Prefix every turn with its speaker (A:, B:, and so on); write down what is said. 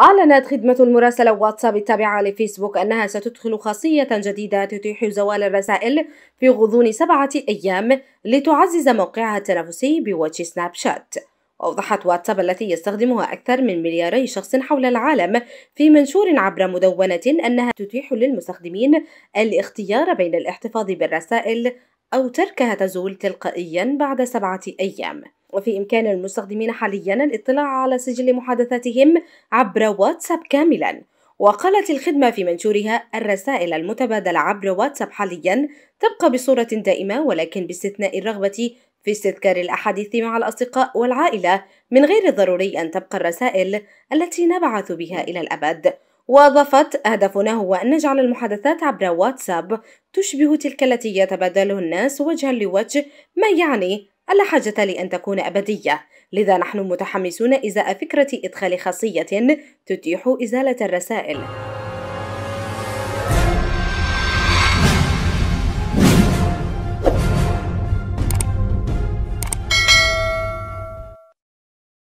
A: أعلنت خدمة المراسلة واتساب التابعة لفيسبوك أنها ستدخل خاصية جديدة تتيح زوال الرسائل في غضون سبعة أيام لتعزز موقعها التنافسي بوجه سناب شات أوضحت واتساب التي يستخدمها أكثر من ملياري شخص حول العالم في منشور عبر مدونة أنها تتيح للمستخدمين الاختيار بين الاحتفاظ بالرسائل أو تركها تزول تلقائيا بعد سبعة أيام وفي إمكان المستخدمين حاليا الاطلاع على سجل محادثاتهم عبر واتساب كاملا وقالت الخدمة في منشورها الرسائل المتبادلة عبر واتساب حاليا تبقى بصورة دائمة ولكن باستثناء الرغبة في استذكار الأحاديث مع الأصدقاء والعائلة من غير الضروري أن تبقى الرسائل التي نبعث بها إلى الأبد وأضافت هدفنا هو أن نجعل المحادثات عبر واتساب تشبه تلك التي يتبادله الناس وجها لوجه ما يعني لا حاجة لأن تكون أبدية لذا نحن متحمسون إزاء فكرة إدخال خاصية تتيح إزالة الرسائل